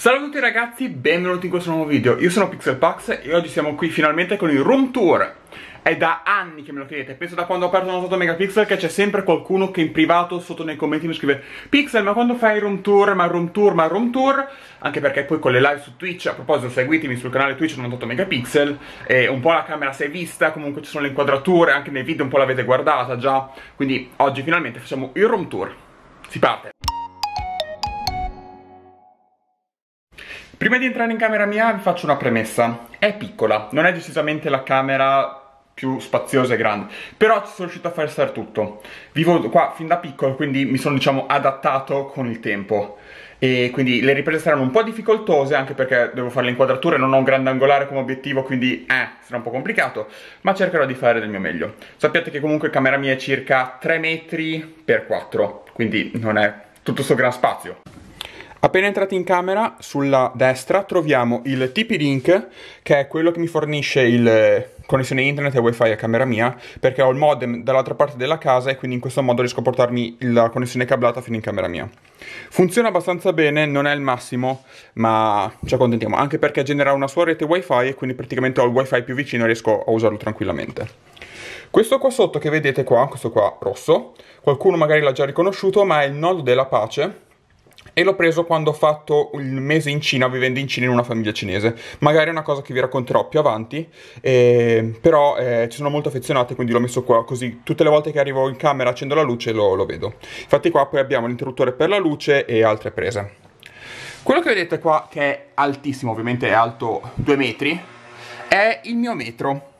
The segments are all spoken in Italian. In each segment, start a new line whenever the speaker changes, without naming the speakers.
Salve a tutti ragazzi, benvenuti in questo nuovo video, io sono PixelPax e oggi siamo qui finalmente con il Room Tour È da anni che me lo chiedete, penso da quando ho aperto una foto Megapixel che c'è sempre qualcuno che in privato sotto nei commenti mi scrive Pixel ma quando fai il Room Tour, ma Room Tour, ma Room Tour Anche perché poi con le live su Twitch, a proposito seguitemi sul canale Twitch 98 Megapixel e Un po' la camera si è vista, comunque ci sono le inquadrature, anche nei video un po' l'avete guardata già Quindi oggi finalmente facciamo il Room Tour, si parte Prima di entrare in camera mia vi faccio una premessa. È piccola, non è decisamente la camera più spaziosa e grande, però sono riuscito a far stare tutto. Vivo qua fin da piccolo, quindi mi sono diciamo adattato con il tempo. E quindi le riprese saranno un po' difficoltose anche perché devo fare le inquadrature, non ho un grande angolare come obiettivo, quindi eh, sarà un po' complicato, ma cercherò di fare del mio meglio. Sappiate che comunque camera mia è circa 3 metri per 4, quindi non è tutto sto gran spazio. Appena entrati in camera, sulla destra troviamo il TP-Link, che è quello che mi fornisce il eh, connessione internet e wifi a camera mia, perché ho il modem dall'altra parte della casa e quindi in questo modo riesco a portarmi la connessione cablata fino in camera mia. Funziona abbastanza bene, non è il massimo, ma ci accontentiamo, anche perché genera una sua rete wifi e quindi praticamente ho il wifi più vicino e riesco a usarlo tranquillamente. Questo qua sotto che vedete qua, questo qua rosso, qualcuno magari l'ha già riconosciuto, ma è il nodo della pace, e l'ho preso quando ho fatto il mese in Cina vivendo in Cina in una famiglia cinese. Magari è una cosa che vi racconterò più avanti, eh, però eh, ci sono molto affezionate quindi l'ho messo qua così tutte le volte che arrivo in camera accendo la luce lo, lo vedo. Infatti qua poi abbiamo l'interruttore per la luce e altre prese. Quello che vedete qua, che è altissimo, ovviamente è alto 2 metri, è il mio metro.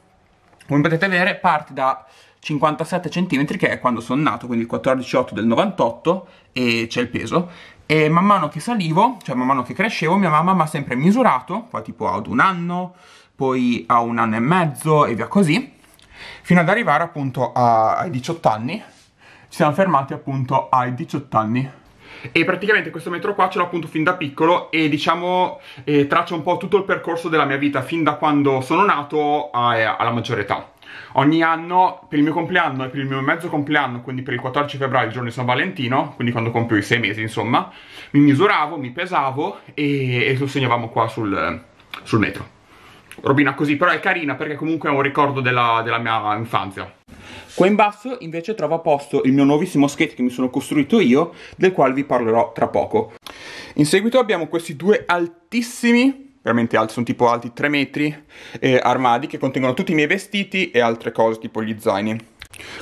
Come potete vedere parte da 57 cm che è quando sono nato, quindi il 14,8 del 98 e c'è il peso e man mano che salivo, cioè man mano che crescevo, mia mamma mi ha sempre misurato, qua tipo ad un anno, poi a un anno e mezzo e via così, fino ad arrivare appunto a, ai 18 anni. Ci siamo fermati appunto ai 18 anni. E praticamente questo metro qua ce l'ho appunto fin da piccolo e diciamo eh, traccia un po' tutto il percorso della mia vita fin da quando sono nato a, alla maggiore età. Ogni anno, per il mio compleanno e per il mio mezzo compleanno, quindi per il 14 febbraio, il giorno di San Valentino, quindi quando compio i sei mesi, insomma, mi misuravo, mi pesavo e, e lo segnavamo qua sul, sul metro. Robina così, però è carina perché comunque è un ricordo della, della mia infanzia. Qua in basso invece trovo a posto il mio nuovissimo skate che mi sono costruito io, del quale vi parlerò tra poco. In seguito abbiamo questi due altissimi veramente alti, sono tipo alti 3 metri, eh, armadi che contengono tutti i miei vestiti e altre cose tipo gli zaini.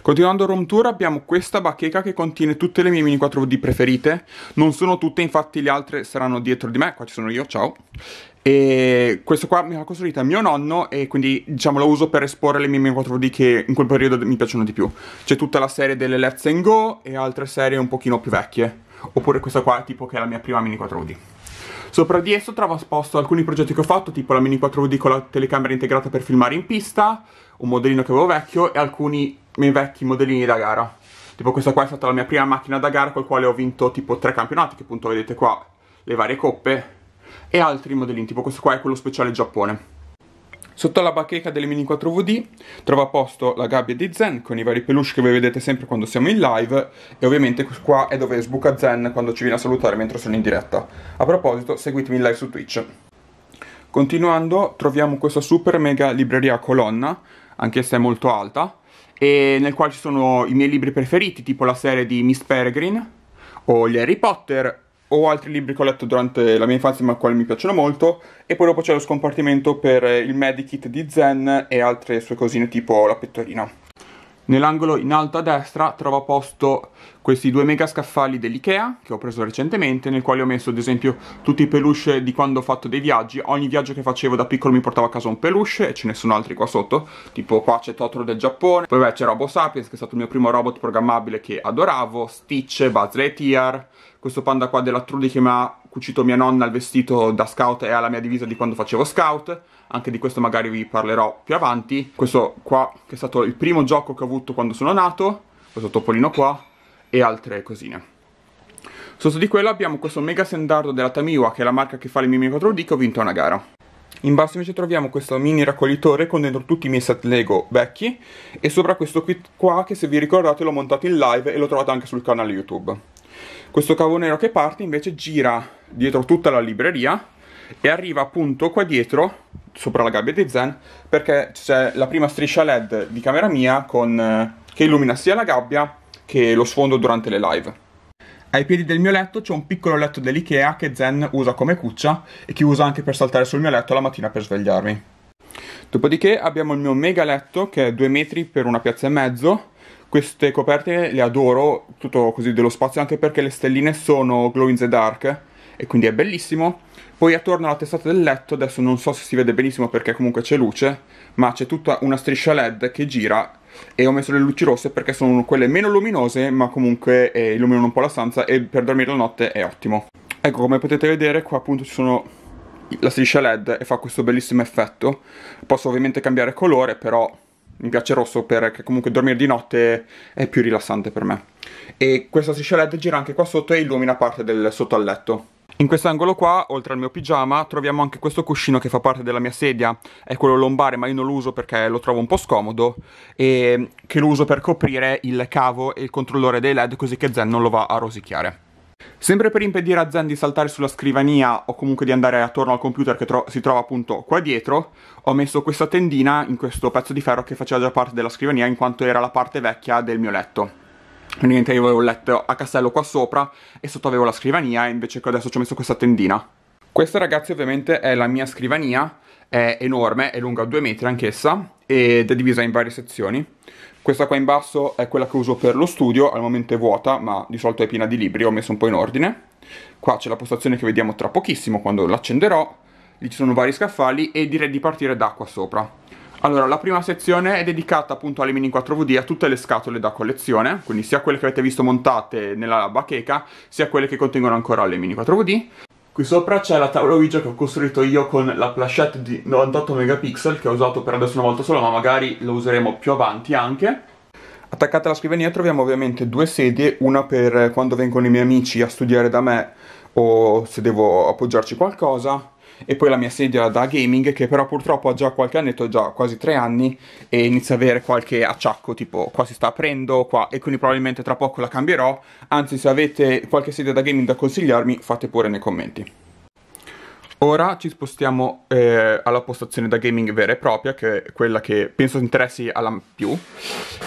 Continuando Room Tour abbiamo questa bacheca che contiene tutte le mie mini 4D preferite, non sono tutte infatti le altre saranno dietro di me, qua ci sono io, ciao. E questo qua mi ha costruita mio nonno e quindi diciamo lo uso per esporre le mie mini 4D che in quel periodo mi piacciono di più. C'è tutta la serie delle Let's and Go e altre serie un pochino più vecchie, oppure questa qua è tipo che è la mia prima mini 4D. Sopra di esso trovo sposto alcuni progetti che ho fatto, tipo la Mini 4D con la telecamera integrata per filmare in pista, un modellino che avevo vecchio e alcuni miei vecchi modellini da gara. Tipo questa qua è stata la mia prima macchina da gara col quale ho vinto tipo tre campionati, che appunto vedete qua le varie coppe, e altri modellini, tipo questo qua è quello speciale Giappone. Sotto la bacheca delle Mini 4VD trova posto la gabbia di Zen con i vari peluche che voi vedete sempre quando siamo in live e ovviamente qua è dove sbuca Zen quando ci viene a salutare mentre sono in diretta. A proposito, seguitemi in live su Twitch. Continuando, troviamo questa super mega libreria a colonna, anch'essa è molto alta, e nel quale ci sono i miei libri preferiti, tipo la serie di Miss Peregrine o gli Harry Potter o altri libri che ho letto durante la mia infanzia ma quali mi piacciono molto e poi dopo c'è lo scompartimento per eh, il medikit di Zen e altre sue cosine tipo la pettorina. Nell'angolo in alto a destra trovo posto questi due mega scaffali dell'Ikea che ho preso recentemente nel quale ho messo ad esempio tutti i peluche di quando ho fatto dei viaggi ogni viaggio che facevo da piccolo mi portavo a casa un peluche e ce ne sono altri qua sotto tipo qua c'è Totoro del Giappone poi beh c'è Robo Sapiens che è stato il mio primo robot programmabile che adoravo Stitch, Buzz Lightyear questo panda qua della Trudy che mi ha cucito mia nonna il vestito da scout e alla mia divisa di quando facevo scout anche di questo magari vi parlerò più avanti. Questo qua che è stato il primo gioco che ho avuto quando sono nato, questo topolino qua e altre cosine. Sotto di quello abbiamo questo mega sendardo della Tamiwa che è la marca che fa le Mimi 4D che ho vinto una gara. In basso invece troviamo questo mini raccoglitore con dentro tutti i miei set Lego vecchi e sopra questo qui qua che se vi ricordate l'ho montato in live e lo trovate anche sul canale YouTube. Questo cavo nero che parte invece gira dietro tutta la libreria e arriva appunto qua dietro sopra la gabbia di Zen perché c'è la prima striscia LED di camera mia con, eh, che illumina sia la gabbia che lo sfondo durante le live. Ai piedi del mio letto c'è un piccolo letto dell'IKEA che Zen usa come cuccia e che usa anche per saltare sul mio letto la mattina per svegliarmi. Dopodiché abbiamo il mio mega letto che è 2 metri per una piazza e mezzo. Queste coperte le adoro, tutto così dello spazio anche perché le stelline sono glow in the dark e quindi è bellissimo poi attorno alla testata del letto, adesso non so se si vede benissimo perché comunque c'è luce, ma c'è tutta una striscia LED che gira e ho messo le luci rosse perché sono quelle meno luminose ma comunque eh, illuminano un po' la stanza e per dormire la notte è ottimo. Ecco come potete vedere qua appunto ci sono la striscia LED e fa questo bellissimo effetto. Posso ovviamente cambiare colore, però mi piace rosso perché comunque dormire di notte è più rilassante per me. E questa striscia LED gira anche qua sotto e illumina parte del letto. In quest'angolo qua, oltre al mio pigiama, troviamo anche questo cuscino che fa parte della mia sedia. È quello lombare, ma io non lo uso perché lo trovo un po' scomodo e che lo uso per coprire il cavo e il controllore dei LED così che Zen non lo va a rosicchiare. Sempre per impedire a Zen di saltare sulla scrivania o comunque di andare attorno al computer che tro si trova appunto qua dietro, ho messo questa tendina in questo pezzo di ferro che faceva già parte della scrivania in quanto era la parte vecchia del mio letto. Niente, io avevo il letto a castello qua sopra e sotto avevo la scrivania invece che adesso ci ho messo questa tendina. Questa ragazzi ovviamente è la mia scrivania, è enorme, è lunga 2 metri anch'essa ed è divisa in varie sezioni. Questa qua in basso è quella che uso per lo studio, al momento è vuota ma di solito è piena di libri, ho messo un po' in ordine. Qua c'è la postazione che vediamo tra pochissimo quando l'accenderò, lì ci sono vari scaffali e direi di partire da qua sopra. Allora, la prima sezione è dedicata appunto alle mini 4VD, a tutte le scatole da collezione, quindi sia quelle che avete visto montate nella bacheca, sia quelle che contengono ancora le mini 4VD. Qui sopra c'è la tavola Ouija che ho costruito io con la plachette di 98 megapixel che ho usato per adesso una volta sola, ma magari lo useremo più avanti anche. Attaccata alla scrivania troviamo ovviamente due sedie, una per quando vengono i miei amici a studiare da me o se devo appoggiarci qualcosa, e poi la mia sedia da gaming che però purtroppo ha già qualche annetto, già quasi tre anni e inizia a avere qualche acciacco tipo qua si sta aprendo, qua e quindi probabilmente tra poco la cambierò, anzi se avete qualche sedia da gaming da consigliarmi fate pure nei commenti. Ora ci spostiamo eh, alla postazione da gaming vera e propria, che è quella che penso interessi alla più.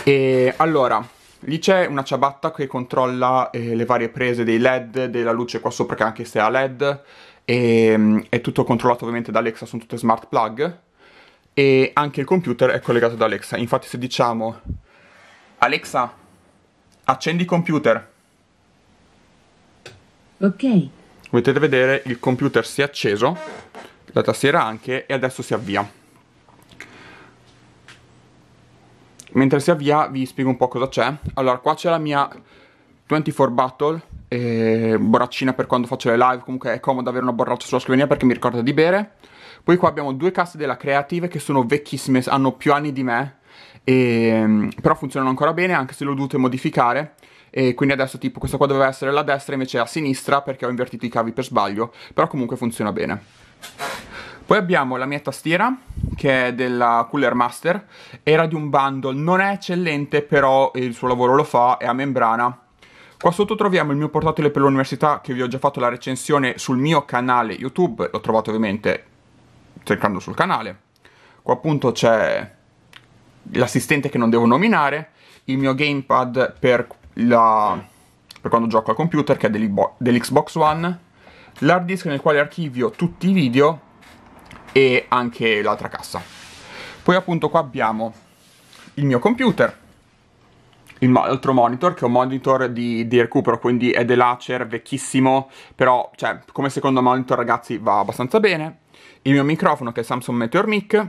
E allora, lì c'è una ciabatta che controlla eh, le varie prese dei LED, della luce qua sopra che anche se ha LED, e, ehm, è tutto controllato ovviamente da Alexa, sono tutte smart plug e anche il computer è collegato ad Alexa. Infatti se diciamo Alexa, accendi computer. Ok. Potete vedere il computer si è acceso, la tastiera anche e adesso si avvia. Mentre si avvia vi spiego un po' cosa c'è. Allora qua c'è la mia 24 Battle e eh, borraccina per quando faccio le live, comunque è comodo avere una borraccia sulla scrivania perché mi ricorda di bere. Poi qua abbiamo due casse della Creative che sono vecchissime, hanno più anni di me, e, ehm, però funzionano ancora bene anche se le ho dovute modificare. E quindi adesso tipo questa qua doveva essere la destra invece è a sinistra perché ho invertito i cavi per sbaglio, però comunque funziona bene. Poi abbiamo la mia tastiera che è della Cooler Master, era di un bundle, non è eccellente però il suo lavoro lo fa, è a membrana Qua sotto troviamo il mio portatile per l'università che vi ho già fatto la recensione sul mio canale YouTube, l'ho trovato ovviamente cercando sul canale. Qua appunto c'è l'assistente che non devo nominare, il mio gamepad per, la... per quando gioco al computer che è dell'Xbox One, l'hard disk nel quale archivio tutti i video e anche l'altra cassa. Poi appunto qua abbiamo il mio computer il altro monitor che è un monitor di, di recupero quindi è dell'Acer vecchissimo però cioè, come secondo monitor ragazzi va abbastanza bene il mio microfono che è Samsung Meteor Mic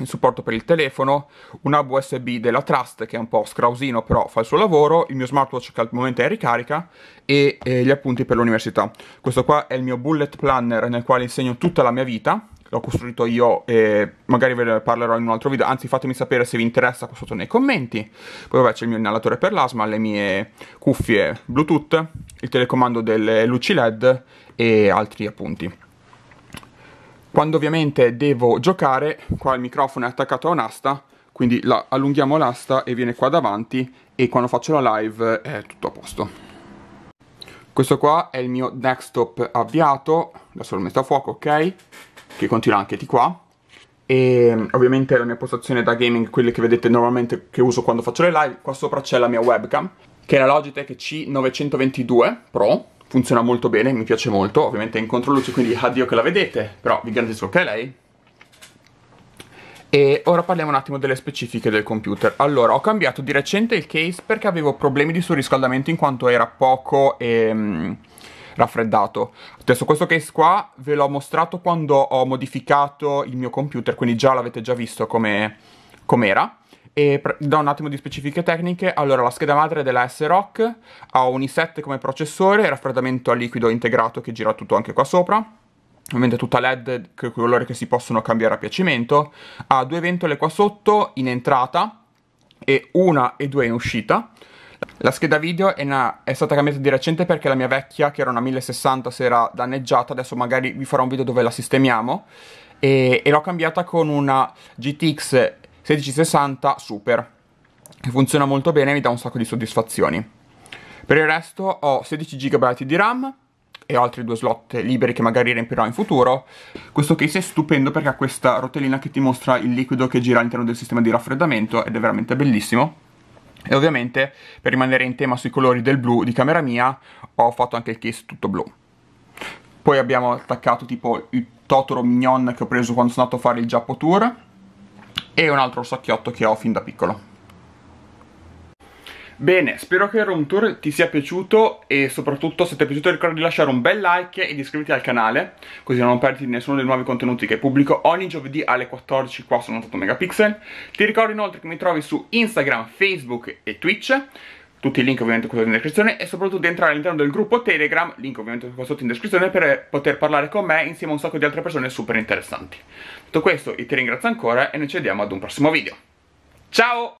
il supporto per il telefono, un hub USB della Trust che è un po' scrausino però fa il suo lavoro, il mio smartwatch che al momento è in ricarica e eh, gli appunti per l'università. Questo qua è il mio bullet planner nel quale insegno tutta la mia vita l'ho costruito io e magari ve ne parlerò in un altro video, anzi fatemi sapere se vi interessa qua sotto nei commenti. Poi vabbè c'è il mio innalatore per l'asma, le mie cuffie Bluetooth, il telecomando delle luci LED e altri appunti. Quando ovviamente devo giocare, qua il microfono è attaccato a un'asta, quindi la, allunghiamo l'asta e viene qua davanti e quando faccio la live è tutto a posto. Questo qua è il mio desktop avviato, adesso lo metto a fuoco, ok? che continua anche di qua e mm, ovviamente la mia postazione da gaming, quelle che vedete normalmente che uso quando faccio le live, qua sopra c'è la mia webcam, che è la Logitech C922 Pro, funziona molto bene, mi piace molto, ovviamente è in controluce, quindi addio che la vedete, però vi garantisco che è lei. E ora parliamo un attimo delle specifiche del computer. Allora, ho cambiato di recente il case perché avevo problemi di surriscaldamento in quanto era poco e mm, raffreddato. Adesso questo case qua ve l'ho mostrato quando ho modificato il mio computer, quindi già l'avete già visto come era. E da un attimo di specifiche tecniche. Allora, la scheda madre della S-Rock ha un i7 come processore, raffreddamento a liquido integrato che gira tutto anche qua sopra. Ovviamente tutta LED, colori che si possono cambiare a piacimento. Ha due ventole qua sotto in entrata e una e due in uscita. La scheda video è, una, è, stata cambiata di recente perché la mia vecchia, che era una 1060, si era danneggiata. Adesso magari vi farò un video dove la sistemiamo. E, e l'ho cambiata con una GTX 1660 Super, che funziona molto bene e mi dà un sacco di soddisfazioni. Per il resto ho 16 GB di RAM e ho altri due slot liberi che magari riempirò in futuro. Questo case è stupendo perché ha questa rotellina che ti mostra il liquido che gira all'interno del sistema di raffreddamento ed è veramente bellissimo. E ovviamente, per rimanere in tema sui colori del blu di camera mia, ho fatto anche il case tutto blu. Poi abbiamo attaccato tipo il Totoro Mignon che ho preso quando sono andato a fare il Giappo Tour e un altro sacchiotto che ho fin da piccolo. Bene, spero che Room Tour ti sia piaciuto e soprattutto se ti è piaciuto ricorda di lasciare un bel like e di iscriverti al canale così non perdi nessuno dei nuovi contenuti che pubblico ogni giovedì alle 14 qua su 98 megapixel. Ti ricordo inoltre che mi trovi su Instagram, Facebook e Twitch tutti i link ovviamente qui sotto in descrizione e soprattutto di entrare all'interno del gruppo Telegram, link ovviamente qua sotto in descrizione per poter parlare con me insieme a un sacco di altre persone super interessanti. Tutto questo io ti ringrazio ancora e noi ci vediamo ad un prossimo video. Ciao!